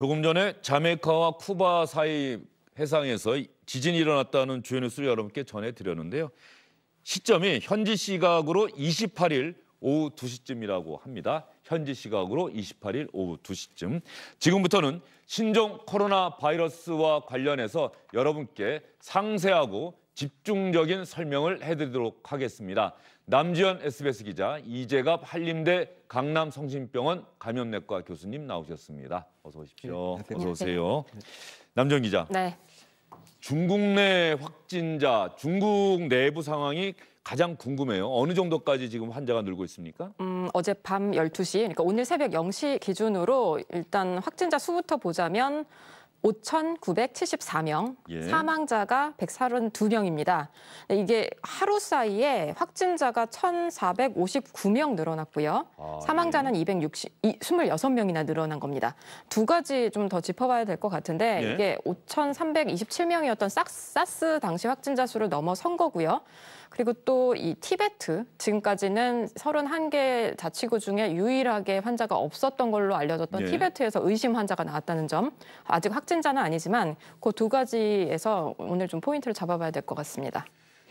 조금 전에 자메이카와 쿠바 사이 해상에서 지진이 일어났다는 주요 뉴스를 여러분께 전해드렸는데요. 시점이 현지 시각으로 28일 오후 2시쯤이라고 합니다. 현지 시각으로 28일 오후 2시쯤. 지금부터는 신종 코로나 바이러스와 관련해서 여러분께 상세하고 집중적인 설명을 해드리도록 하겠습니다. 남지현 SBS 기자, 이재갑 한림대 강남성심병원 감염내과 교수님 나오셨습니다. 어서 오십시오. 네, 어서 오세요. 남지현 기자. 네. 중국 내 확진자, 중국 내부 상황이 가장 궁금해요. 어느 정도까지 지금 환자가 늘고 있습니까? 음, 어제 밤 12시, 그러니까 오늘 새벽 0시 기준으로 일단 확진자 수부터 보자면 5,974명, 예. 사망자가 132명입니다. 이게 하루 사이에 확진자가 1,459명 늘어났고요. 아, 예. 사망자는 예. 260, 26명이나 늘어난 겁니다. 두 가지 좀 더 짚어봐야 될 것 같은데 예. 이게 5,327명이었던 사스 당시 확진자 수를 넘어선 거고요. 그리고 또 이 티베트 지금까지는 31개 자치구 중에 유일하게 환자가 없었던 걸로 알려졌던 예. 티베트에서 의심 환자가 나왔다는 점 아직 확 확진자는 아니지만 그 두 가지에서 오늘 좀 포인트를 잡아봐야 될 것 같습니다.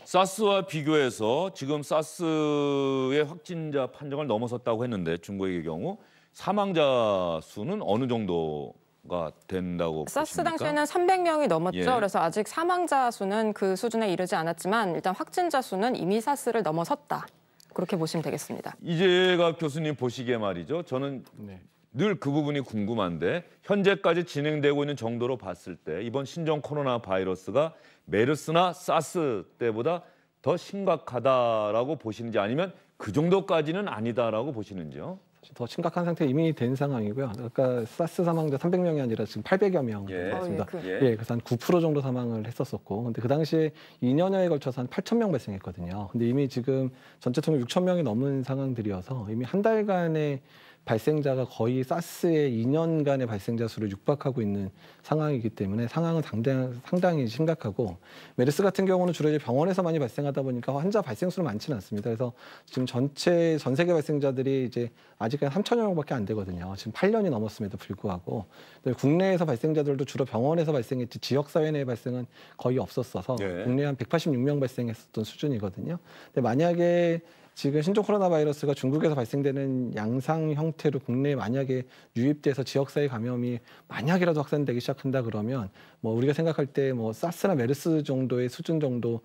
사스와 비교해서 지금 사스의 확진자 판정을 넘어섰다고 했는데 중국의 경우 사망자 수는 어느 정도 가 된다고 보십니까? 당시에는 300명이 넘었죠. 예. 그래서 아직 사망자 수는 그 수준에 이르지 않았지만 일단 확진자 수는 이미 사스를 넘어섰다. 그렇게 보시면 되겠습니다. 이재갑 교수님 보시기에 말이죠. 저는 네. 늘그 부분이 궁금한데 현재까지 진행되고 있는 정도로 봤을 때 이번 신종 코로나 바이러스가 메르스나 사스 때보다 더 심각하다라고 보시는지 아니면 그 정도까지는 아니다라고 보시는지요? 더 심각한 상태 이미 된 상황이고요. 아까 사스 사망자 300명이 아니라 지금 800여 명 예. 됐습니다. 어, 예. 예, 예, 그래서 한9% 정도 사망을 했었었고, 근데 그 당시에 2년여에 걸쳐서 한 8천 명 발생했거든요. 근데 이미 지금 전체 총 6천 명이 넘는 상황들이어서 이미 한 달간의 발생자가 거의 사스의 2년간의 발생자 수를 육박하고 있는 상황이기 때문에 상황은 상당히, 상당히 심각하고 메르스 같은 경우는 주로 이제 병원에서 많이 발생하다 보니까 환자 발생 수는 많지는 않습니다. 그래서 지금 전체 전 세계 발생자들이 이제 아직까지 3천여 명밖에 안 되거든요. 지금 8년이 넘었음에도 불구하고 국내에서 발생자들도 주로 병원에서 발생했지 지역 사회 내 발생은 거의 없었어서 네. 국내 한 186명 발생했었던 수준이거든요. 근데 만약에 지금 신종 코로나 바이러스가 중국에서 발생되는 양상 형태로 국내에 만약에 유입돼서 지역사회 감염이 만약이라도 확산되기 시작한다 그러면 뭐 우리가 생각할 때 뭐 사스나 메르스 정도의 수준 정도의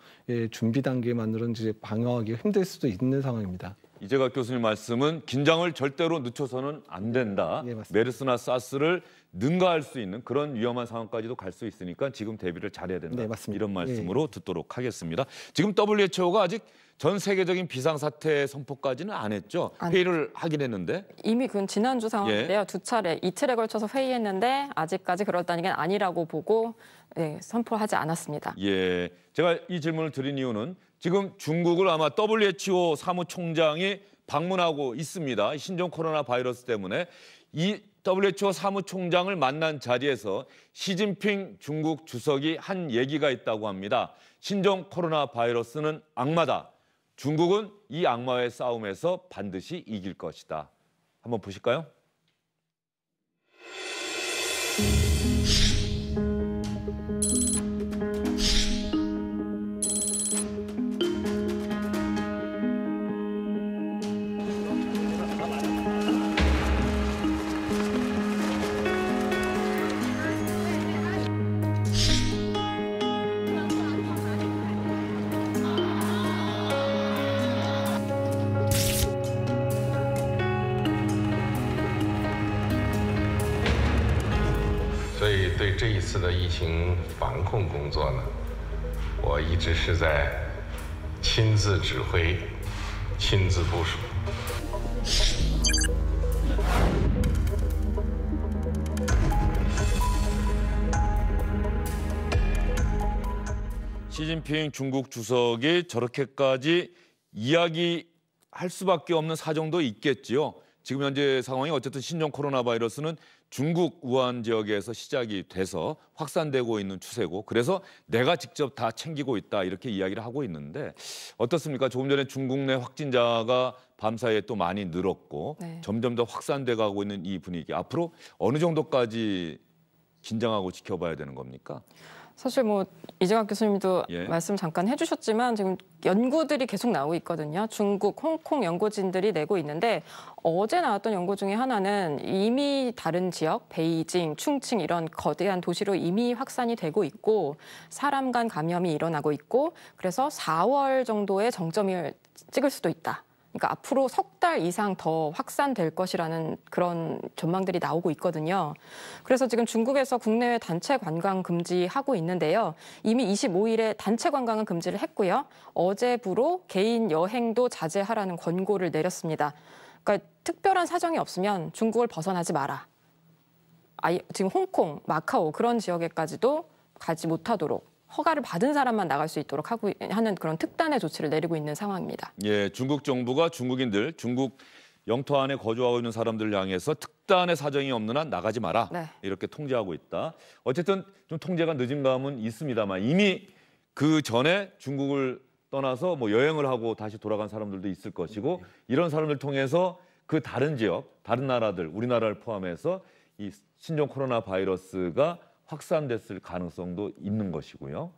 준비 단계만으로는 이제 방어하기 힘들 수도 있는 상황입니다. 이재갑 교수님 말씀은 긴장을 절대로 늦춰서는 안 된다. 네, 메르스나 사스를 능가할 수 있는 그런 위험한 상황까지도 갈 수 있으니까 지금 대비를 잘해야 된다. 네, 맞습니다. 이런 말씀으로 네. 듣도록 하겠습니다. 지금 WHO가 아직 전 세계적인 비상사태 선포까지는 안 했죠? 아 회의를 하긴 했는데? 이미 그건 지난주 상황인데요. 예. 두 차례, 이틀에 걸쳐서 회의했는데 아직까지 그럴다는 게 아니라고 보고 예, 선포하지 않았습니다. 예, 제가 이 질문을 드린 이유는 지금 중국을 아마 WHO 사무총장이 방문하고 있습니다. 신종 코로나 바이러스 때문에 이 WHO 사무총장을 만난 자리에서 시진핑 중국 주석이 한 얘기가 있다고 합니다. 신종 코로나 바이러스는 악마다. 중국은 이 악마의 싸움에서 반드시 이길 것이다. 한번 보실까요? 这一次的疫情防控工作呢，我一直是在亲自指挥、亲自部署。习近平，中国主席，저렇게까지이야기할수밖에없는사정도있겠지요지금현재상황이어쨌든신종코로나바이러스는 중국 우한 지역에서 시작이 돼서 확산되고 있는 추세고 그래서 내가 직접 다 챙기고 있다 이렇게 이야기를 하고 있는데 어떻습니까? 조금 전에 중국 내 확진자가 밤사이에 또 많이 늘었고 네. 점점 더 확산돼 가고 있는 이 분위기 앞으로 어느 정도까지 긴장하고 지켜봐야 되는 겁니까? 사실 뭐이재광 교수님도 예. 말씀 잠깐 해주셨지만 지금 연구들이 계속 나오고 있거든요. 중국, 홍콩 연구진들이 내고 있는데 어제 나왔던 연구 중에 하나는 이미 다른 지역, 베이징, 충칭 이런 거대한 도시로 이미 확산이 되고 있고 사람 간 감염이 일어나고 있고 그래서 4월 정도에 정점을 찍을 수도 있다. 그러니까 앞으로 석 달 이상 더 확산될 것이라는 그런 전망들이 나오고 있거든요. 그래서 지금 중국에서 국내외 단체 관광 금지하고 있는데요. 이미 25일에 단체 관광은 금지를 했고요. 어제부로 개인 여행도 자제하라는 권고를 내렸습니다. 그러니까 특별한 사정이 없으면 중국을 벗어나지 마라. 아 지금 홍콩, 마카오 그런 지역에까지도 가지 못하도록 허가를 받은 사람만 나갈 수 있도록 하고 하는 그런 특단의 조치를 내리고 있는 상황입니다. 예, 중국 정부가 중국인들 중국 영토 안에 거주하고 있는 사람들 향해서 특단의 사정이 없는 한 나가지 마라 네. 이렇게 통제하고 있다. 어쨌든 좀 통제가 늦은 감은 있습니다만 이미 그 전에 중국을 떠나서 뭐 여행을 하고 다시 돌아간 사람들도 있을 것이고 이런 사람을 통해서 그 다른 지역, 다른 나라들, 우리나라를 포함해서 이 신종 코로나 바이러스가 확산됐을 가능성도 있는 것이고요.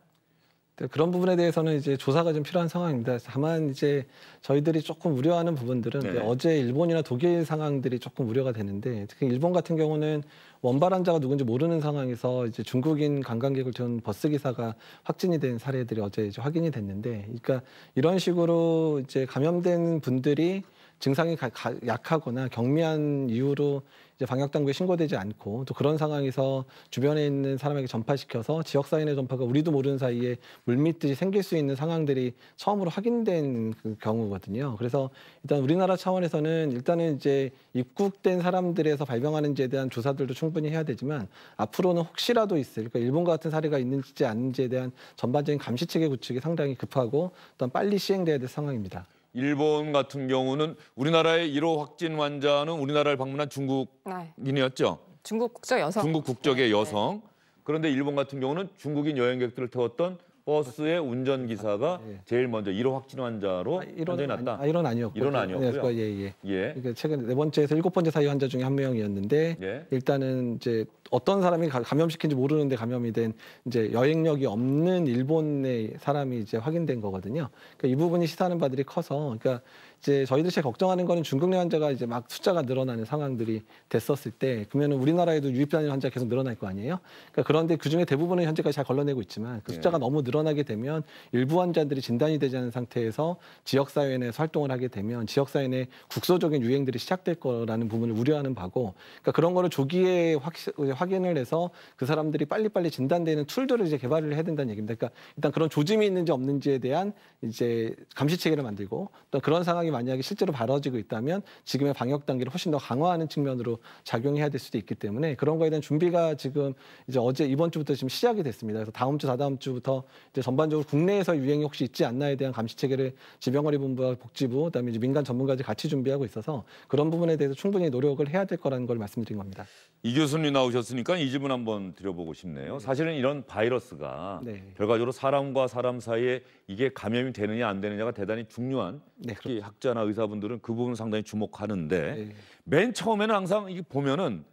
네, 그런 부분에 대해서는 이제 조사가 좀 필요한 상황입니다. 다만 이제 저희들이 조금 우려하는 부분들은 네. 어제 일본이나 독일 상황들이 조금 우려가 되는데 특히 일본 같은 경우는 원발 환자가 누군지 모르는 상황에서 이제 중국인 관광객을 둔 버스 기사가 확진이 된 사례들이 어제 이제 확인이 됐는데, 그러니까 이런 식으로 이제 감염된 분들이 증상이 가, 가, 약하거나 경미한 이유로 이제 방역 당국에 신고되지 않고 또 그런 상황에서 주변에 있는 사람에게 전파시켜서 지역 사회의 전파가 우리도 모르는 사이에 물밑듯이 생길 수 있는 상황들이 처음으로 확인된 그 경우거든요. 그래서 일단 우리나라 차원에서는 일단은 이제 입국된 사람들에서 발병하는지에 대한 조사들도 충분히 해야 되지만 앞으로는 혹시라도 있을 그러니까 일본과 같은 사례가 있는지 않은지에 대한 전반적인 감시 체계 구축이 상당히 급하고 또 빨리 시행돼야 될 상황입니다. 일본 같은 경우는 우리나라의 1호 확진 환자는 우리나라를 방문한 중국인이었죠. 네. 중국 국적 여성. 중국 국적의 네, 네. 여성. 그런데 일본 같은 경우는 중국인 여행객들을 태웠던 버스의 운전 기사가 아, 예. 제일 먼저 1호 확진 환자로 아, 선정이 났다. 아, 이런 아니었고. 이런 아니었고 예, 예, 예. 예. 그러니까 최근 네 번째에서 일곱 번째 사유 환자 중에 한 명이었는데 예. 일단은 이제 어떤 사람이 감염시킨지 모르는데 감염이 된 이제 여행력이 없는 일본의 사람이 이제 확인된 거거든요. 그러니까 이 부분이 시사하는 바들이 커서 그러니까 이제 저희들이 제 걱정하는 거는 중국내 환자가 이제 막 숫자가 늘어나는 상황들이 됐었을 때 그러면은 우리나라에도 유입 단위 환자 계속 늘어날 거 아니에요? 그러니까 그런데 그 중에 대부분은 현재까지 잘 걸러내고 있지만 그 예. 숫자가 네. 너무 늘어나게 되면 일부 환자들이 진단이 되지 않은 상태에서 지역 사회 내에서 활동을 하게 되면 지역 사회 내 국소적인 유행들이 시작될 거라는 부분을 우려하는 바고 그러니까 그런 거를 조기에 확, 확인을 해서 그 사람들이 빨리빨리 진단되는 툴들을 이제 개발을 해야 된다는 얘기입니다. 그러니까 일단 그런 조짐이 있는지 없는지에 대한 이제 감시 체계를 만들고 또 그런 상황 상황이 만약에 실제로 벌어지고 있다면 지금의 방역 단계를 훨씬 더 강화하는 측면으로 작용해야 될 수도 있기 때문에 그런 거에 대한 준비가 지금 이제 어제 이번 주부터 지금 시작이 됐습니다. 그래서 다음 주, 다다음 주부터 이제 전반적으로 국내에서 유행이 혹시 있지 않나에 대한 감시 체계를 질병관리본부와 복지부, 그다음에 이제 민간 전문가들 같이 준비하고 있어서 그런 부분에 대해서 충분히 노력을 해야 될 거라는 걸 말씀드린 겁니다. 이 교수님 나오셨으니까 이 질문 한번 드려보고 싶네요. 네. 사실은 이런 바이러스가 네. 결과적으로 사람과 사람 사이에 이게 감염이 되느냐 안 되느냐가 대단히 중요한 네, 특히 그렇죠. 학자나 의사분들은 그 부분 상당히 주목하는데 네. 맨 처음에는 항상 이게 보면은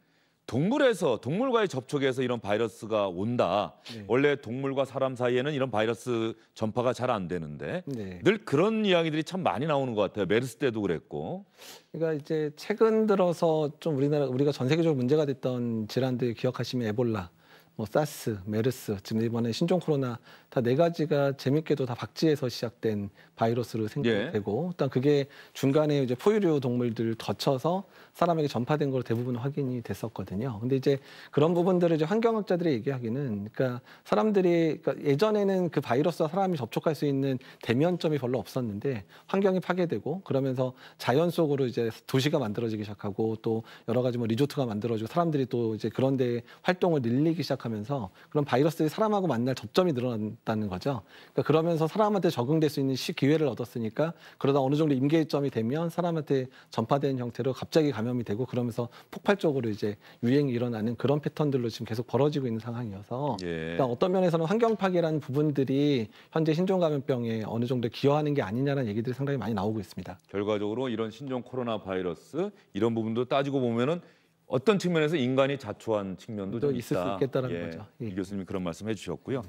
동물에서 동물과의 접촉에서 이런 바이러스가 온다. 네. 원래 동물과 사람 사이에는 이런 바이러스 전파가 잘 안 되는데 네. 늘 그런 이야기들이 참 많이 나오는 것 같아요. 메르스 때도 그랬고. 그러니까 이제 최근 들어서 좀 우리나라 우리가 전 세계적으로 문제가 됐던 질환들 기억하시면 에볼라. 뭐 사스, 메르스, 지금 이번에 신종 코로나 다 네 가지가 재밌게도 다 박쥐에서 시작된 바이러스로 생각되고 예. 일단 그게 중간에 이제 포유류 동물들 거쳐서 사람에게 전파된 걸 대부분 확인이 됐었거든요. 근데 이제 그런 부분들을 이제 환경학자들이 얘기하기는 그러니까 사람들이 그러니까 예전에는 그 바이러스와 사람이 접촉할 수 있는 대면점이 별로 없었는데 환경이 파괴되고 그러면서 자연 속으로 이제 도시가 만들어지기 시작하고 또 여러 가지 뭐 리조트가 만들어지고 사람들이 또 이제 그런 데 활동을 늘리기 시작 시작하면서 그런 바이러스들이 사람하고 만날 접점이 늘어났다는 거죠. 그러니까 그러면서 사람한테 적응될 수 있는 시 기회를 얻었으니까 그러다 어느 정도 임계점이 되면 사람한테 전파되는 형태로 갑자기 감염이 되고 그러면서 폭발적으로 이제 유행이 일어나는 그런 패턴들로 지금 계속 벌어지고 있는 상황이어서 예. 그러니까 어떤 면에서는 환경 파괴라는 부분들이 현재 신종 감염병에 어느 정도 기여하는 게 아니냐는 얘기들이 상당히 많이 나오고 있습니다. 결과적으로 이런 신종 코로나 바이러스 이런 부분도 따지고 보면은 어떤 측면에서 인간이 자초한 측면도 좀 있을 있다. 수 있겠다는 예, 거죠. 예. 이 교수님 그런 말씀 해주셨고요.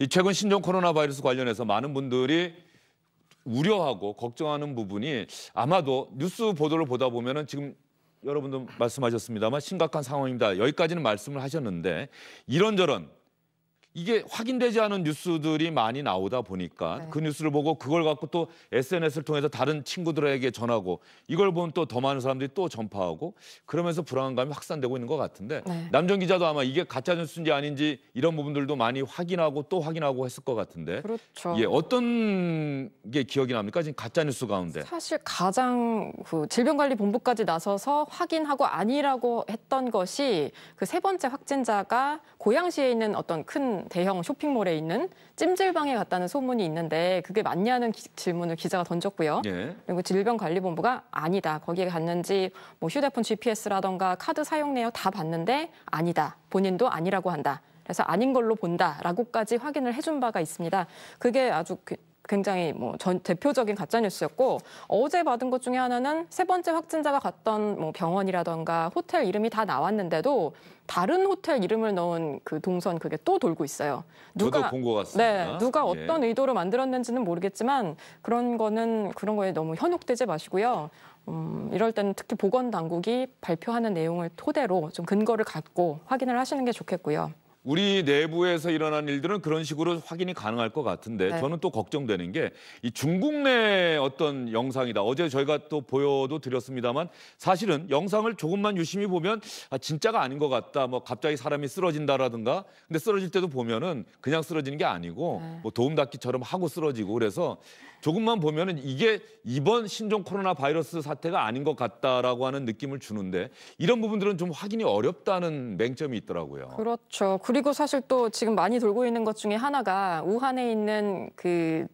이 최근 신종 코로나 바이러스 관련해서 많은 분들이 우려하고 걱정하는 부분이 아마도 뉴스 보도를 보다 보면은 지금 여러분도 말씀하셨습니다만 심각한 상황입니다. 여기까지는 말씀을 하셨는데 이런저런 이게 확인되지 않은 뉴스들이 많이 나오다 보니까 네. 그 뉴스를 보고 그걸 갖고 또 SNS를 통해서 다른 친구들에게 전하고 이걸 보면 또 더 많은 사람들이 또 전파하고 그러면서 불안감이 확산되고 있는 것 같은데 네. 남정 기자도 아마 이게 가짜 뉴스인지 아닌지 이런 부분들도 많이 확인하고 또 확인하고 했을 것 같은데 그렇죠. 예, 어떤 게 기억이 납니까 지금 가짜 뉴스 가운데 사실 가장 그 질병관리본부까지 나서서 확인하고 아니라고 했던 것이 그 세 번째 확진자가 고양시에 있는 어떤 큰 대형 쇼핑몰에 있는 찜질방에 갔다는 소문이 있는데 그게 맞냐는 기, 질문을 기자가 던졌고요. 예. 그리고 질병관리본부가 아니다. 거기에 갔는지 뭐 휴대폰 GPS라던가 카드 사용 내역 다 봤는데 아니다. 본인도 아니라고 한다. 그래서 아닌 걸로 본다라고까지 확인을 해준 바가 있습니다. 그게 아주 그 굉장히 뭐 전 대표적인 가짜 뉴스였고 어제 받은 것 중에 하나는 세 번째 확진자가 갔던 뭐 병원이라던가 호텔 이름이 다 나왔는데도 다른 호텔 이름을 넣은 그 동선 그게 또 돌고 있어요. 누가 본것 같습니다. 네, 누가 예. 어떤 예. 의도로 만들었는지는 모르겠지만 그런 거는 그런 거에 너무 현혹되지 마시고요. 음, 이럴 때는 특히 보건 당국이 발표하는 내용을 토대로 좀 근거를 갖고 확인을 하시는 게 좋겠고요. 우리 내부에서 일어난 일들은 그런 식으로 확인이 가능할 것 같은데 네. 저는 또 걱정되는 게 이 중국 내 어떤 영상이다. 어제 저희가 또 보여도 드렸습니다만 사실은 영상을 조금만 유심히 보면 아, 진짜가 아닌 것 같다. 뭐 갑자기 사람이 쓰러진다라든가 근데 쓰러질 때도 보면은 그냥 쓰러지는 게 아니고 네. 뭐 도움닫기처럼 하고 쓰러지고 그래서 조금만 보면은 이게 이번 신종 코로나 바이러스 사태가 아닌 것 같다라고 하는 느낌을 주는데 이런 부분들은 좀 확인이 어렵다는 맹점이 있더라고요. 그렇죠. 그리고 사실 또 지금 많이 돌고 있는 것 중에 하나가 우한에 있는 그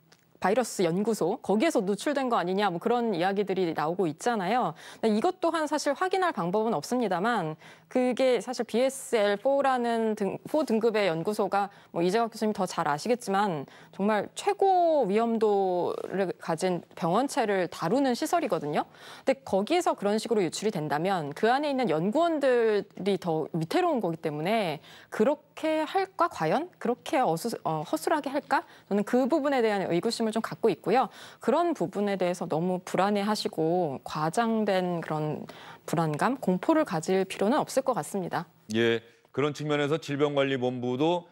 바이러스 연구소 거기에서 누출된 거 아니냐 뭐 그런 이야기들이 나오고 있잖아요. 이것 또한 사실 확인할 방법은 없습니다만 그게 사실 BSL4라는 등, 4 등급의 연구소가 뭐 이재학 교수님 더 잘 아시겠지만 정말 최고 위험도를 가진 병원체를 다루는 시설이거든요. 근데 거기에서 그런 식으로 유출이 된다면 그 안에 있는 연구원들이 더 위태로운 거기 때문에 그렇게 그렇게 할까 과연 그렇게 어수, 어, 허술하게 할까 저는 그 부분에 대한 의구심을 좀 갖고 있고요. 그런 부분에 대해서 너무 불안해하시고 과장된 그런 불안감, 공포를 가질 필요는 없을 것 같습니다. 예, 그런 측면에서 질병관리본부도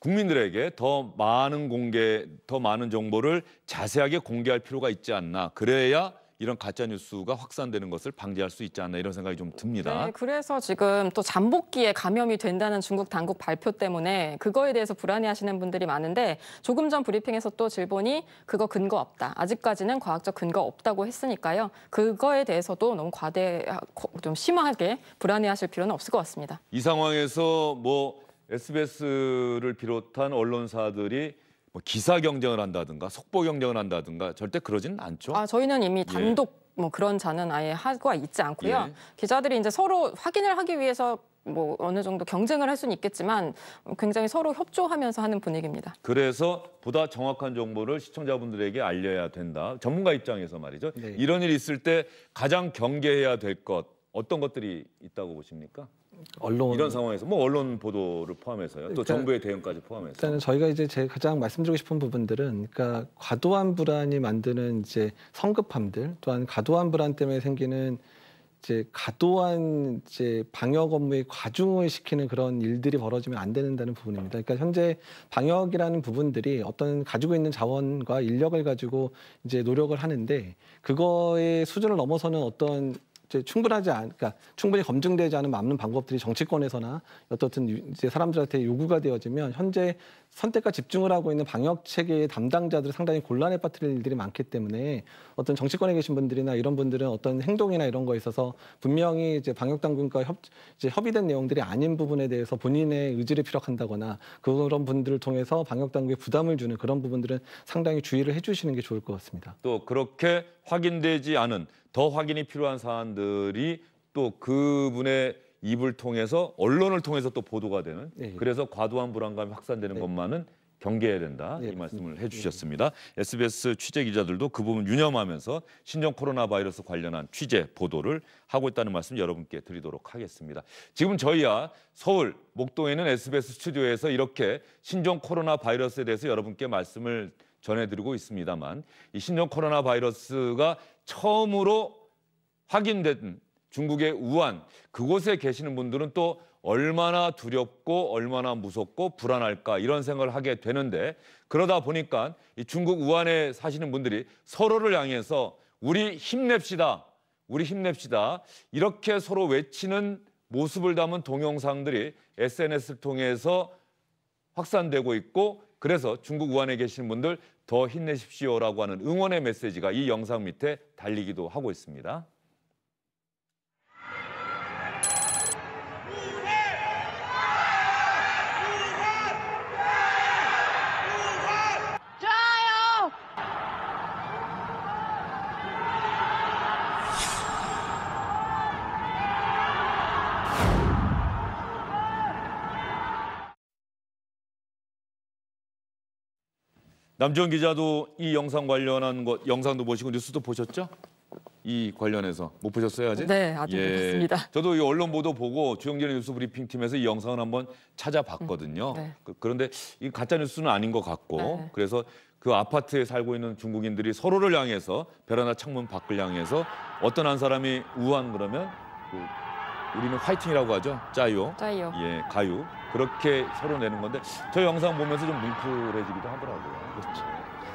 국민들에게 더 많은 공개, 더 많은 정보를 자세하게 공개할 필요가 있지 않나. 그래야 이런 가짜 뉴스가 확산되는 것을 방지할 수 있지 않나 이런 생각이 좀 듭니다. 네, 그래서 지금 또 잠복기에 감염이 된다는 중국 당국 발표 때문에 그거에 대해서 불안해하시는 분들이 많은데 조금 전 브리핑에서 또 질본이 그거 근거 없다. 아직까지는 과학적 근거 없다고 했으니까요. 그거에 대해서도 너무 과대 좀 심하게 불안해하실 필요는 없을 것 같습니다. 이 상황에서 뭐 SBS를 비롯한 언론사들이 뭐 기사 경쟁을 한다든가 속보 경쟁을 한다든가 절대 그러진 않죠. 아 저희는 이미 예. 단독 예. 뭐 그런 자는 아예 하고 있지 않고요. 예. 기자들이 이제 서로 확인을 하기 위해서 뭐 어느 정도 경쟁을 할 수는 있겠지만 굉장히 서로 협조하면서 하는 분위기입니다. 그래서 보다 정확한 정보를 시청자분들에게 알려야 된다. 전문가 입장에서 말이죠. 네. 이런 일이 있을 때 가장 경계해야 될 것 어떤 것들이 있다고 보십니까? 언론 이런 상황에서 뭐 언론 보도를 포함해서요. 또 그러니까, 정부의 대응까지 포함해서. 일단은 저희가 이제 제 가장 말씀드리고 싶은 부분들은 그러니까 과도한 불안이 만드는 이제 성급함들 또한 과도한 불안 때문에 생기는 이제 과도한 이제 방역 업무에 과중을 시키는 그런 일들이 벌어지면 안된다는 부분입니다. 그러니까 현재 방역이라는 부분들이 어떤 가지고 있는 자원과 인력을 가지고 이제 노력을 하는데 그거의 수준을 넘어서는 어떤 충분하지 않, 그러니까 충분히 검증되지 않은 막는 방법들이 정치권에서나 어떻든 이제 사람들한테 요구가 되어지면 현재 선택과 집중을 하고 있는 방역 체계의 담당자들 상당히 곤란에 빠뜨릴 일들이 많기 때문에 어떤 정치권에 계신 분들이나 이런 분들은 어떤 행동이나 이런 거에 있어서 분명히 이제 방역 당국과 협, 이제 협의된 내용들이 아닌 부분에 대해서 본인의 의지를 피력한다거나 그런 분들을 통해서 방역 당국에 부담을 주는 그런 부분들은 상당히 주의를 해주시는 게 좋을 것 같습니다. 또 그렇게 확인되지 않은 더 확인이 필요한 사안들이 또 그분의 입을 통해서 언론을 통해서 또 보도가 되는 네. 예. 그래서 과도한 불안감이 확산되는 네. 것만은 경계해야 된다 네. 이 음, 말씀을 음. 해주셨습니다. SBS 취재 기자들도 그 부분 유념하면서 신종 코로나 바이러스 관련한 취재 보도를 하고 있다는 말씀 여러분께 드리도록 하겠습니다. 지금 저희야 서울 목동에 있는 SBS 스튜디오에서 이렇게 신종 코로나 바이러스에 대해서 여러분께 말씀을 전해드리고 있습니다만 이 신종 코로나 바이러스가 처음으로 확인된 중국의 우한 그곳에 계시는 분들은 또 얼마나 두렵고 얼마나 무섭고 불안할까 이런 생각을 하게 되는데 그러다 보니까 이 중국 우한에 사시는 분들이 서로를 향해서 우리 힘냅시다. 우리 힘냅시다. 이렇게 서로 외치는 모습을 담은 동영상들이 SNS를 통해서 확산되고 있고 그래서 중국 우한에 계시는 분들 더 힘내십시오라고 하는 응원의 메시지가 이 영상 밑에 달리기도 하고 있습니다. 남지원 기자도 이 영상 관련한 것 영상도 보시고 뉴스도 보셨죠? 이 관련해서 못 보셨어요 아직? 네, 아직 예. 습니다 저도 이 언론 보도 보고 주영진의 뉴스 브리핑 팀에서 이 영상을 한번 찾아봤거든요. 음, 네. 그, 런데이 가짜 뉴스는 아닌 것 같고 네. 그래서 그 아파트에 살고 있는 중국인들이 서로를 향해서 베란다 창문 밖을 향해서 어떤 한 사람이 우한 그러면 그, 우리는 화이팅이라고 하죠. 짜요. 짜요. 예, 가요. 그렇게 서로 내는 건데 저 영상 보면서 좀 뭉클해지기도 하더라고요. 그렇죠.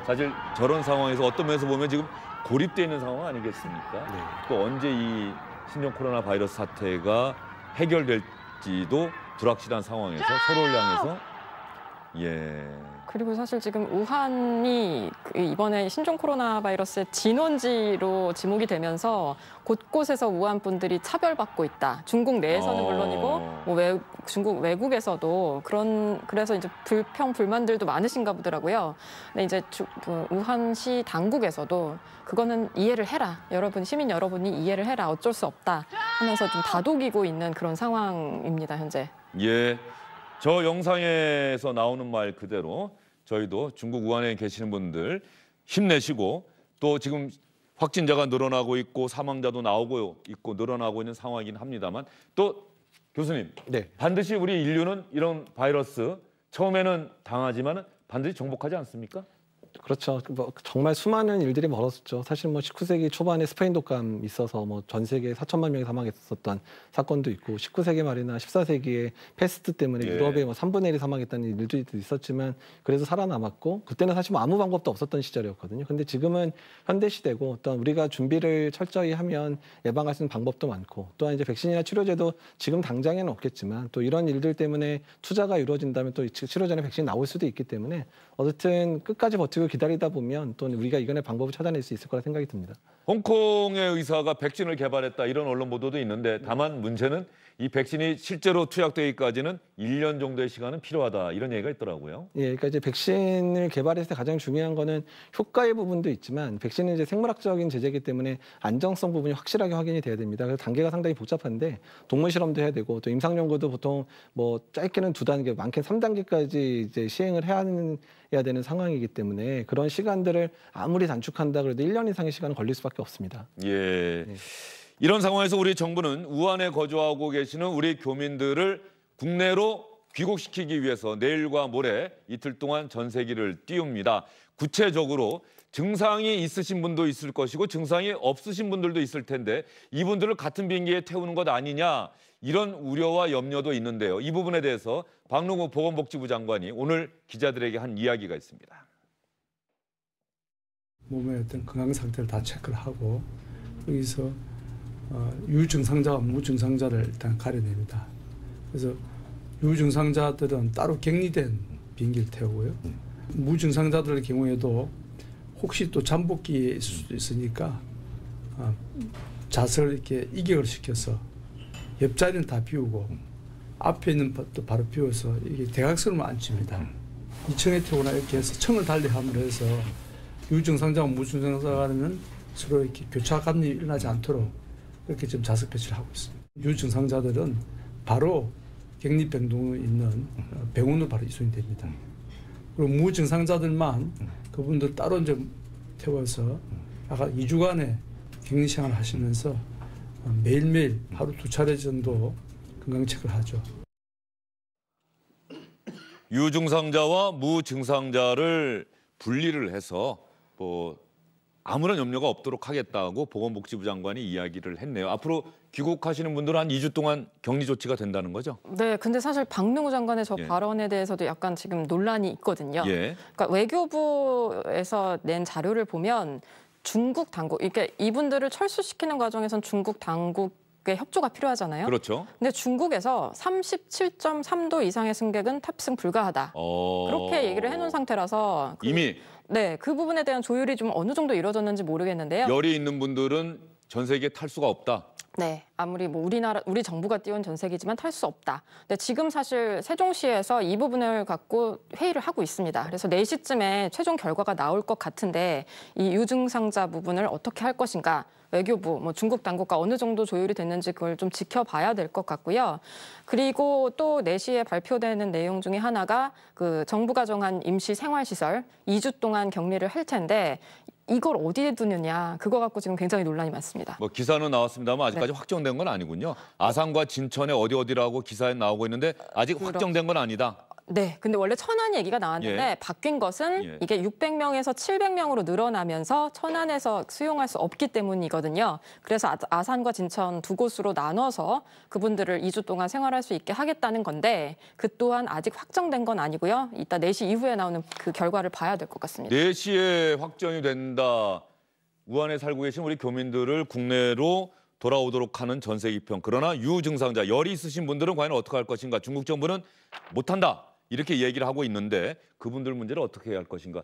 사실 저런 상황에서 어떤 면에서 보면 지금 고립되어 있는 상황 아니겠습니까? 네. 또 언제 이 신종 코로나 바이러스 사태가 해결될지도 불확실한 상황에서 서로를 향해서 예. 그리고 사실 지금 우한이 그 이번에 신종 코로나 바이러스의 진원지로 지목이 되면서 곳곳에서 우한 분들이 차별받고 있다. 중국 내에서는 어. 물론이고 뭐 외, 중국 외국에서도 그런 그래서 이제 불평 불만들도 많으신가 보더라고요. 근데 이제 주, 그 우한시 당국에서도 그거는 이해를 해라. 여러분 시민 여러분이 이해를 해라. 어쩔 수 없다 하면서 좀 다독이고 있는 그런 상황입니다 현재. 예. 저 영상에서 나오는 말 그대로 저희도 중국 우한에 계시는 분들 힘내시고 또 지금 확진자가 늘어나고 있고 사망자도 나오고 있고 늘어나고 있는 상황이긴 합니다만 또 교수님 네. 반드시 우리 인류는 이런 바이러스 처음에는 당하지만 반드시 정복하지 않습니까? 그렇죠. 뭐 정말 수많은 일들이 벌어졌죠. 사실 뭐 19세기 초반에 스페인 독감 있어서 뭐 전 세계 4천만 명이 사망했었던 사건도 있고 19세기 말이나 14세기에 패스트 때문에 예. 유럽에 뭐 3분의 1이 사망했다는 일도 들 있었지만 그래도 살아남았고 그때는 사실 뭐 아무 방법도 없었던 시절이었거든요. 근데 지금은 현대 시대고 어떤 우리가 준비를 철저히 하면 예방할 수 있는 방법도 많고 또한 이제 백신이나 치료제도 지금 당장에는 없겠지만 또 이런 일들 때문에 투자가 이루어진다면 또 치료제나 백신이 나올 수도 있기 때문에 어쨌든 끝까지 버티고 지금 기다리다 보면 또 우리가 이건의 방법을 찾아낼 수 있을 거라 생각이 듭니다. 홍콩의 의사가 백신을 개발했다 이런 언론 보도도 있는데 다만 문제는 이 백신이 실제로 투약되기까지는 1년 정도의 시간은 필요하다 이런 얘기가 있더라고요. 예, 그러니까 이제 백신을 개발했을 때 가장 중요한 거는 효과의 부분도 있지만 백신은 이제 생물학적인 제재이기 때문에 안정성 부분이 확실하게 확인이 돼야 됩니다. 그래서 단계가 상당히 복잡한데 동물 실험도 해야 되고 또 임상 연구도 보통 뭐 짧게는 두 단계, 많게는 3 단계까지 이제 시행을 해야 하는. 해야 되는 상황이기 때문에 그런 시간들을 아무리 단축한다 그래도 1년 이상의 시간은 걸릴 수밖에 없습니다. 예. 네. 이런 상황에서 우리 정부는 우한에 거주하고 계시는 우리 교민들을 국내로 귀국시키기 위해서 내일과 모레 이틀 동안 전세기를 띄웁니다. 구체적으로 증상이 있으신 분도 있을 것이고 증상이 없으신 분들도 있을 텐데 이분들을 같은 비행기에 태우는 것 아니냐 이런 우려와 염려도 있는데요. 이 부분에 대해서 박농호 보건복지부 장관이 오늘 기자들에게 한 이야기가 있습니다. 몸의 어떤 건강 상태를 다 체크를 하고 여기서 어, 유증상자와 무증상자를 일단 가려냅니다. 그래서 유증상자들은 따로 격리된 비행기를 태우고요. 무증상자들 경우에도 혹시 또 잠복기일 수도 있으니까 어, 자세를 이렇게 이격을 시켜서 옆자리는 다 비우고 앞에 있는 것도 바로 비워서 이게 대각선으로 앉힙니다. 음. 이층에 태우나 이렇게 해서 청을 달리함으로 해서 유증상자와 무증상자가 되면 서로 이렇게 교차감이 일어나지 않도록 그렇게 지 자석 배치를 하고 있습니다. 유증상자들은 바로 격리병동에 있는 병원으로 바로 이송이 됩니다. 그리고 무증상자들만 음. 그분들 따로 이 태워서 아까 2주간의 격리 생활을 하시면서 매일매일 하루 두 차례 정도 건강체크를 하죠. 유증상자와 무증상자를 분리를 해서 뭐 아무런 염려가 없도록 하겠다고 보건복지부 장관이 이야기를 했네요. 앞으로 귀국하시는 분들은 한 2주 동안 격리 조치가 된다는 거죠? 네, 근데 사실 박능호 장관의 저 예. 발언에 대해서도 약간 지금 논란이 있거든요. 예. 그러니까 외교부에서 낸 자료를 보면 중국 당국, 이게 렇 이분들을 철수시키는 과정에선 중국 당국 의 협조가 필요하잖아요. 그렇죠. 근데 중국에서 37.3도 이상의 승객은 탑승 불가하다. 어... 그렇게 얘기를 해놓은 상태라서 그, 이미 네그 부분에 대한 조율이 좀 어느 정도 이루어졌는지 모르겠는데요. 열이 있는 분들은 전 세계 탈 수가 없다. 네, 아무리 뭐 우리나라 우리 정부가 띄운 전세기지만 탈 수 없다. 근데 지금 사실 세종시에서 이 부분을 갖고 회의를 하고 있습니다. 그래서 4시쯤에 최종 결과가 나올 것 같은데 이 유증상자 부분을 어떻게 할 것인가? 외교부, 뭐 중국 당국과 어느 정도 조율이 됐는지 그걸 좀 지켜봐야 될 것 같고요. 그리고 또 4시에 발표되는 내용 중에 하나가 그 정부가 정한 임시 생활시설 2주 동안 격리를 할 텐데 이걸 어디에 두느냐 그거 갖고 지금 굉장히 논란이 많습니다. 뭐 기사는 나왔습니다만 아직까지 네. 확정된 건 아니군요. 아산과 진천에 어디 어디라고 기사에 나오고 있는데 아직 그렇... 확정된 건 아니다. 네, 근데 원래 천안 얘기가 나왔는데 예. 바뀐 것은 예. 이게 600명에서 700명으로 늘어나면서 천안에서 수용할 수 없기 때문이거든요. 그래서 아, 아산과 진천 두 곳으로 나눠서 그분들을 2주 동안 생활할 수 있게 하겠다는 건데 그 또한 아직 확정된 건 아니고요. 이따 4시 이후에 나오는 그 결과를 봐야 될 것 같습니다. 4시에 확정이 된다. 우한에 살고 계신 우리 교민들을 국내로 돌아오도록 하는 전세 기평. 그러나 유증상자, 열이 있으신 분들은 과연 어떻게 할 것인가. 중국 정부는 못한다. 이렇게 얘기를 하고 있는데 그분들 문제를 어떻게 해야 할 것인가?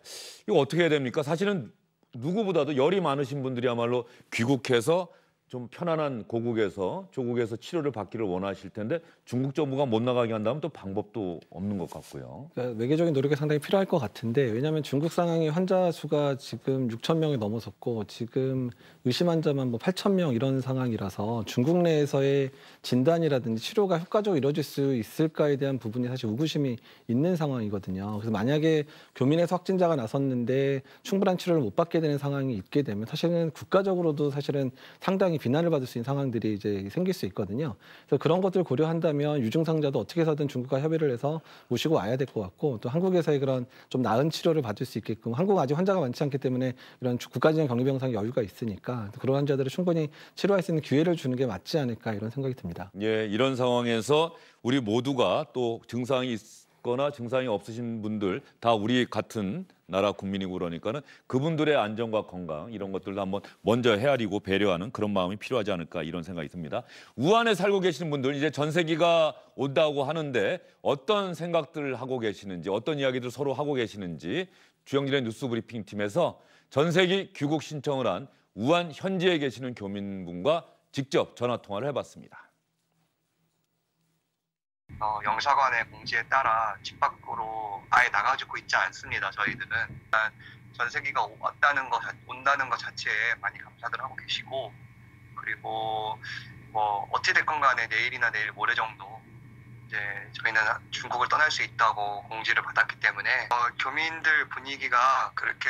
이거 어떻게 해야 됩니까? 사실은 누구보다도 열이 많으신 분들이야말로 귀국해서 좀 편안한 고국에서 조국에서 치료를 받기를 원하실 텐데 중국 정부가 못 나가게 한다면 또 방법도 없는 것 같고요. 그러니까 외교적인 노력이 상당히 필요할 것 같은데 왜냐하면 중국 상황이 환자 수가 지금 6천 명이 넘어섰고 지금 의심 환자만 뭐 8천 명 이런 상황이라서 중국 내에서의 진단이라든지 치료가 효과적으로 이루어질 수 있을까에 대한 부분이 사실 우구심이 있는 상황이거든요. 그래서 만약에 교민에서 확진자가 나섰는데 충분한 치료를 못 받게 되는 상황이 있게 되면 사실은 국가적으로도 사실은 상당히 상당히 비난을 받을 수 있는 상황들이 이제 생길 수 있거든요. 그래서 그런 것들을 고려한다면 유증상자도 어떻게 해서든 중국과 협의를 해서 모시고 와야 될 것 같고 또 한국에서의 그런 좀 나은 치료를 받을 수 있게끔 한국은 아직 환자가 많지 않기 때문에 이런 국가적인 격리병상 여유가 있으니까 그런 환자들을 충분히 치료할 수 있는 기회를 주는 게 맞지 않을까 이런 생각이 듭니다. 예, 이런 상황에서 우리 모두가 또 증상이 거나 증상이 없으신 분들 다 우리 같은 나라 국민이고 그러니까는 그분들의 안전과 건강 이런 것들도 한번 먼저 헤아리고 배려하는 그런 마음이 필요하지 않을까 이런 생각이 듭니다. 우한에 살고 계시는 분들 이제 전세기가 온다고 하는데 어떤 생각들을 하고 계시는지 어떤 이야기들 서로 하고 계시는지 주영진의 뉴스 브리핑 팀에서 전세기 귀국 신청을 한 우한 현지에 계시는 교민분과 직접 전화 통화를 해봤습니다. 어, 영사관의 공지에 따라 집 밖으로 아예 나가지고 있지 않습니다. 저희들은 일단 전세기가 왔다는 것 온다는 것 자체에 많이 감사들 하고 계시고 그리고 뭐 어찌 됐건 간에 내일이나 내일 모레 정도 이제 저희는 중국을 떠날 수 있다고 공지를 받았기 때문에 어, 교민들 분위기가 그렇게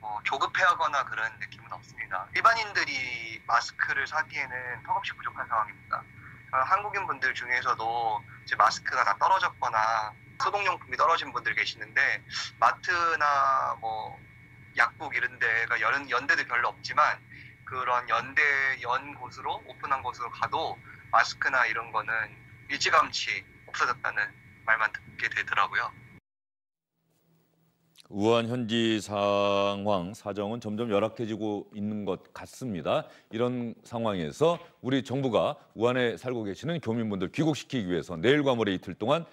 뭐 조급해하거나 그런 느낌은 없습니다. 일반인들이 마스크를 사기에는 턱없이 부족한 상황입니다. 아, 한국인 분들 중에서도 이제 마스크가 다 떨어졌거나 소독용품이 떨어진 분들 계시는데 마트나 뭐 약국 이런 데가 연, 연대도 별로 없지만 그런 연대 연 곳으로 오픈한 곳으로 가도 마스크나 이런 거는 일찌감치 없어졌다는 말만 듣게 되더라고요. 우한 현지 상황 사정은 점점 열악해지고 있는 것 같습니다. 이런 상황에서 우리 정부가 우한에 살고 계시는 교민분들 귀국시키기 위해서 내일과 모레 이틀 동안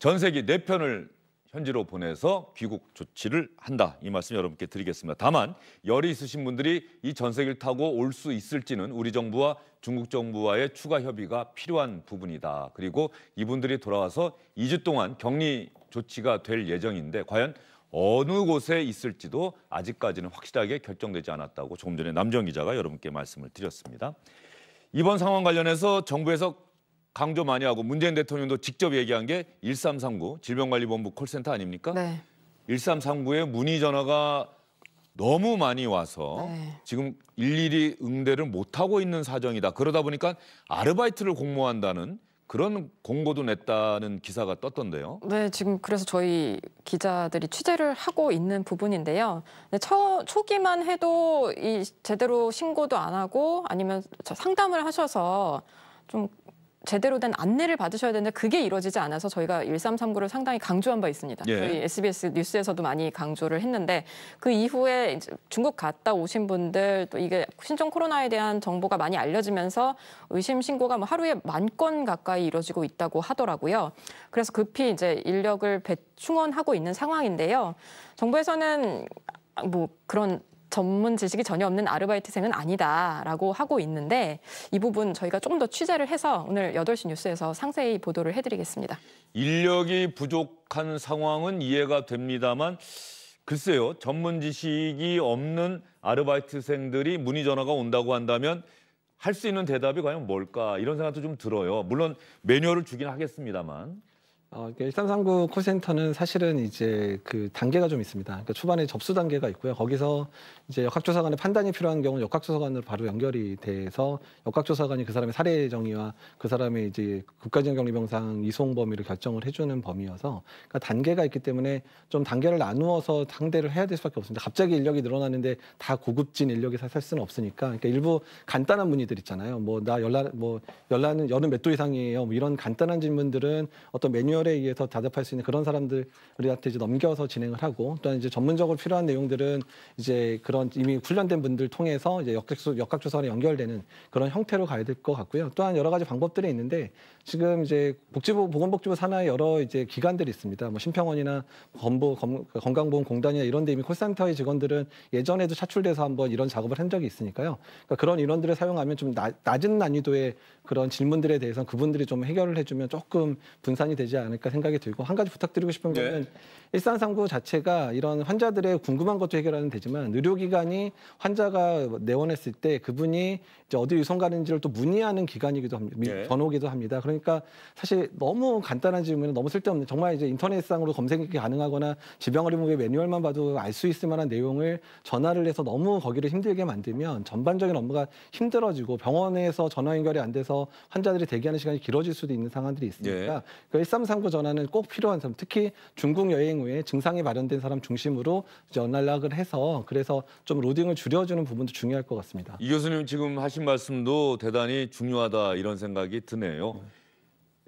전 세계 네 편을 현지로 보내서 귀국 조치를 한다. 이 말씀 여러분께 드리겠습니다. 다만 열이 있으신 분들이 이 전세기를 타고 올 수 있을지는 우리 정부와 중국 정부와의 추가 협의가 필요한 부분이다. 그리고 이분들이 돌아와서 2주 동안 격리 조치가 될 예정인데 과연 어느 곳에 있을지도 아직까지는 확실하게 결정되지 않았다고 조금 전에 남정 기자가 여러분께 말씀을 드렸습니다. 이번 상황 관련해서 정부에서 강조 많이 하고 문재인 대통령도 직접 얘기한 게 1339 질병관리본부 콜센터 아닙니까? 네. 1339에 문의 전화가 너무 많이 와서 네. 지금 일일이 응대를 못하고 있는 사정이다. 그러다 보니까 아르바이트를 공모한다는 그런 공고도 냈다는 기사가 떴던데요. 네, 지금 그래서 저희 기자들이 취재를 하고 있는 부분인데요. 처, 초기만 해도 이 제대로 신고도 안 하고 아니면 상담을 하셔서 좀 제대로 된 안내를 받으셔야 되는데 그게 이루어지지 않아서 저희가 1339를 상당히 강조한 바 있습니다. 예. 저희 SBS 뉴스에서도 많이 강조를 했는데 그 이후에 중국 갔다 오신 분들 또 이게 신종 코로나에 대한 정보가 많이 알려지면서 의심 신고가 뭐 하루에 만 건 가까이 이루어지고 있다고 하더라고요. 그래서 급히 이제 인력을 배 충원하고 있는 상황인데요. 정부에서는 뭐 그런 전문 지식이 전혀 없는 아르바이트생은 아니다라고 하고 있는데 이 부분 저희가 조금 더 취재를 해서 오늘 8시 뉴스에서 상세히 보도를 해드리겠습니다. 인력이 부족한 상황은 이해가 됩니다만 글쎄요 전문 지식이 없는 아르바이트생들이 문의 전화가 온다고 한다면 할 수 있는 대답이 과연 뭘까 이런 생각도 좀 들어요. 물론 매뉴얼을 주긴 하겠습니다만. 어, 1339 콜센터는 사실은 이제 그 단계가 좀 있습니다. 그러니까 초반에 접수 단계가 있고요. 거기서 이제 역학조사관의 판단이 필요한 경우는 역학조사관으로 바로 연결이 돼서 역학조사관이 그 사람의 사례 정의와 그 사람의 이제 국가지경리병상 이송 범위를 결정을 해주는 범위여서 그러니까 단계가 있기 때문에 좀 단계를 나누어서 상대를 해야 될 수밖에 없습니다. 갑자기 인력이 늘어나는데 다 고급진 인력이 살 수는 없으니까 그러니까 일부 간단한 문의들 있잖아요. 뭐 나 연락 뭐 연락은 여는 몇도 이상이에요. 뭐 이런 간단한 질문들은 어떤 메뉴 강렬에 의해서 대답할 수 있는 그런 사람들한테 우리 이제 넘겨서 진행을 하고 또한 이제 전문적으로 필요한 내용들은 이제 그런 이미 훈련된 분들 통해서 이제 역학 역학조사로 연결되는 그런 형태로 가야 될 것 같고요. 또한 여러 가지 방법들이 있는데 지금 이제 복지부 보건복지부 산하에 여러 이제 기관들이 있습니다. 뭐 심평원이나 건보 건강보험공단이나 이런 데 이미 콜센터의 직원들은 예전에도 차출돼서 한번 이런 작업을 한 적이 있으니까요. 그러니까 그런 인원들을 사용하면 좀 나, 낮은 난이도의 그런 질문들에 대해서 그분들이 좀 해결을 해주면 조금 분산이 되지 않을까 생각이 들고 한 가지 부탁드리고 싶은 네. 거는 일산상구 자체가 이런 환자들의 궁금한 것도 해결하는 되지만 의료기관이 환자가 내원했을 때 그분이 이제 어디 유송 가는지를 또 문의하는 기관이기도 합니다. 네. 전호기도 합니다. 그러니까 그러니까 사실 너무 간단한 질문은 너무 쓸데없는 정말 이제 인터넷상으로 검색이 가능하거나 지병의료무의 매뉴얼만 봐도 알 수 있을 만한 내용을 전화를 해서 너무 거기를 힘들게 만들면 전반적인 업무가 힘들어지고 병원에서 전화 연결이 안 돼서 환자들이 대기하는 시간이 길어질 수도 있는 상황들이 있으니까 예. 그1 3 3구 전화는 꼭 필요한 사람 특히 중국 여행 후에 증상이 발현된 사람 중심으로 연락을 해서 그래서 좀 로딩을 줄여주는 부분도 중요할 것 같습니다. 이 교수님 지금 하신 말씀도 대단히 중요하다 이런 생각이 드네요. 네.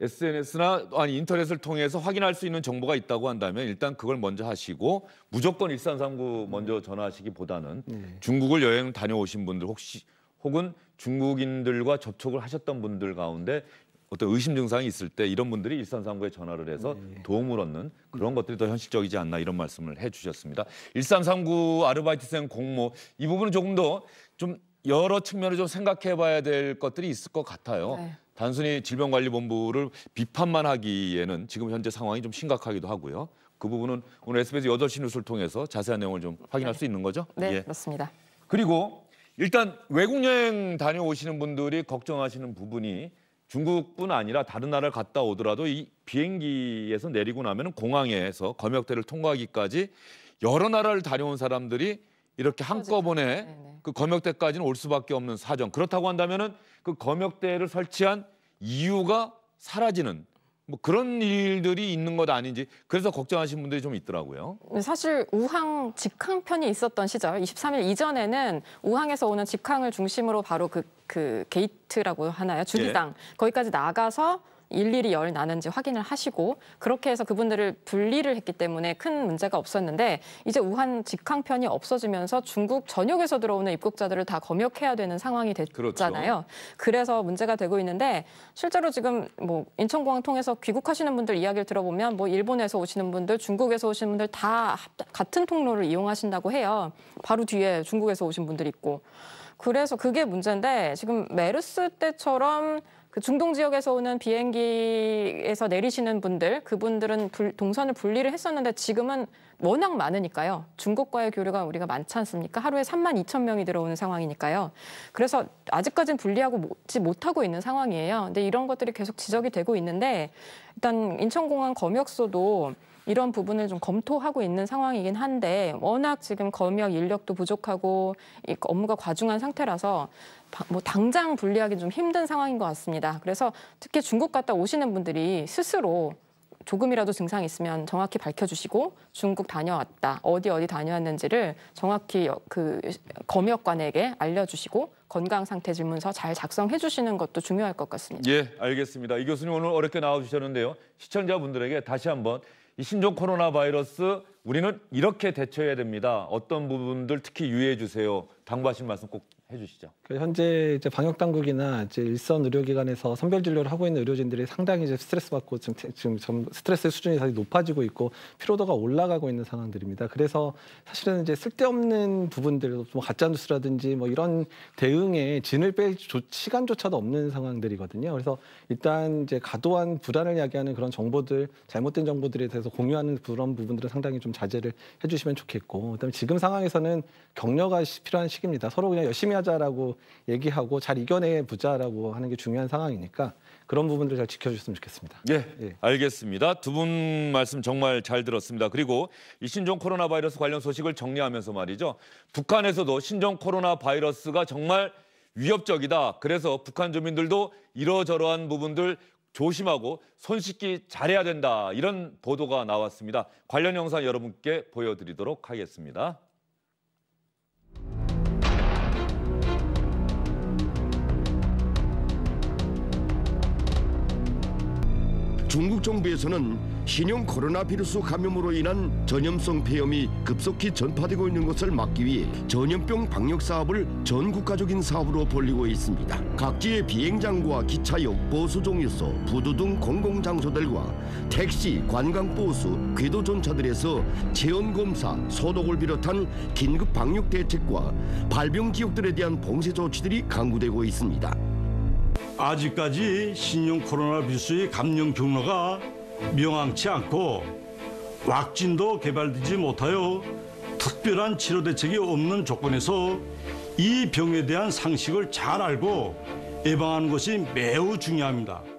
SNS나 아니 인터넷을 통해서 확인할 수 있는 정보가 있다고 한다면 일단 그걸 먼저 하시고 무조건 1339 먼저 전화하시기보다는 네. 중국을 여행 다녀오신 분들 혹시 혹은 중국인들과 접촉을 하셨던 분들 가운데 어떤 의심 증상이 있을 때 이런 분들이 1339에 전화를 해서 네. 도움을 얻는 그런 음. 것들이 더 현실적이지 않나 이런 말씀을 해주셨습니다. 1339 아르바이트생 공모 이 부분은 조금 더 좀 여러 측면을 좀 생각해봐야 될 것들이 있을 것 같아요. 네. 단순히 질병관리본부를 비판만 하기에는 지금 현재 상황이 좀 심각하기도 하고요. 그 부분은 오늘 SBS 여덟 시 뉴스를 통해서 자세한 내용을 좀 확인할 수 있는 거죠? 네, 예. 렇습니다 그리고 일단 외국 여행 다녀오시는 분들이 걱정하시는 부분이 중국뿐 아니라 다른 나라를 갔다 오더라도 이 비행기에서 내리고 나면 공항에서 검역대를 통과하기까지 여러 나라를 다녀온 사람들이 이렇게 한꺼번에 그 검역대까지는 올 수밖에 없는 사정. 그렇다고 한다면은 그 검역대를 설치한 이유가 사라지는 뭐 그런 일들이 있는 것 아닌지 그래서 걱정하시는 분들이 좀 있더라고요. 사실 우항 직항편이 있었던 시절 23일 이전에는 우항에서 오는 직항을 중심으로 바로 그, 그 게이트라고 하나요? 주기당 예. 거기까지 나가서 일일이 열 나는지 확인을 하시고 그렇게 해서 그분들을 분리를 했기 때문에 큰 문제가 없었는데 이제 우한 직항편이 없어지면서 중국 전역에서 들어오는 입국자들을 다 검역해야 되는 상황이 됐잖아요. 그렇죠. 그래서 문제가 되고 있는데 실제로 지금 뭐 인천공항 통해서 귀국하시는 분들 이야기를 들어보면 뭐 일본에서 오시는 분들, 중국에서 오시는 분들 다 같은 통로를 이용하신다고 해요. 바로 뒤에 중국에서 오신 분들 있고. 그래서 그게 문제인데 지금 메르스 때처럼 그 중동 지역에서 오는 비행기에서 내리시는 분들, 그분들은 불, 동선을 분리를 했었는데 지금은 워낙 많으니까요. 중국과의 교류가 우리가 많지 않습니까? 하루에 3만 2천 명이 들어오는 상황이니까요. 그래서 아직까지는 분리하고 못하고 있는 상황이에요. 근데 이런 것들이 계속 지적이 되고 있는데 일단 인천공항 검역소도 이런 부분을 좀 검토하고 있는 상황이긴 한데 워낙 지금 검역 인력도 부족하고 업무가 과중한 상태라서 뭐 당장 분리하기 좀 힘든 상황인 것 같습니다. 그래서 특히 중국 갔다 오시는 분들이 스스로 조금이라도 증상이 있으면 정확히 밝혀주시고 중국 다녀왔다 어디 어디 다녀왔는지를 정확히 그 검역관에게 알려주시고 건강 상태 질문서 잘 작성해 주시는 것도 중요할 것 같습니다. 예, 알겠습니다. 이 교수님 오늘 어렵게 나와주셨는데요. 시청자분들에게 다시 한번 이 신종 코로나 바이러스 우리는 이렇게 대처해야 됩니다. 어떤 부분들 특히 유의해 주세요. 당부하신 말씀 꼭 해주시죠. 그 현재 이제 방역 당국이나 이제 일선 의료기관에서 선별 진료를 하고 있는 의료진들이 상당히 이제 스트레스 받고 지금 지금 좀 스트레스 수준이 사실 높아지고 있고 피로도가 올라가고 있는 상황들입니다. 그래서 사실은 이제 쓸데없는 부분들, 도뭐 가짜 뉴스라든지 뭐 이런 대응에 진을 뺄 조, 시간조차도 없는 상황들이거든요. 그래서 일단 이제 과도한 불안을 야기하는 그런 정보들, 잘못된 정보들에 대해서 공유하는 그런 부분들은 상당히 좀 자제를 해주시면 좋겠고, 그다음에 지금 상황에서는 격려가 필요한 시기입니다. 서로 그냥 열심히 승리하자라고 얘기하고 잘 이겨내 보자라고 하는 게 중요한 상황이니까 그런 부분들 잘 지켜주셨으면 좋겠습니다. 예, 예. 알겠습니다. 두 분 말씀 정말 잘 들었습니다. 그리고 이 신종 코로나 바이러스 관련 소식을 정리하면서 말이죠. 북한에서도 신종 코로나 바이러스가 정말 위협적이다. 그래서 북한 주민들도 이러저러한 부분들 조심하고 손 씻기 잘해야 된다. 이런 보도가 나왔습니다. 관련 영상 여러분께 보여드리도록 하겠습니다. 중국 정부에서는 신형 코로나 바이러스 감염으로 인한 전염성 폐염이 급속히 전파되고 있는 것을 막기 위해 전염병 방역 사업을 전 국가적인 사업으로 벌리고 있습니다. 각지의 비행장과 기차역, 보수종유소 부두 등 공공장소들과 택시, 관광보수 궤도전차들에서 체온검사, 소독을 비롯한 긴급 방역 대책과 발병 지역들에 대한 봉쇄 조치들이 강구되고 있습니다. 아직까지 신종 코로나 비수의 감염 경로가 명확치 않고 왁진도 개발되지 못하여 특별한 치료 대책이 없는 조건에서 이 병에 대한 상식을 잘 알고 예방하는 것이 매우 중요합니다.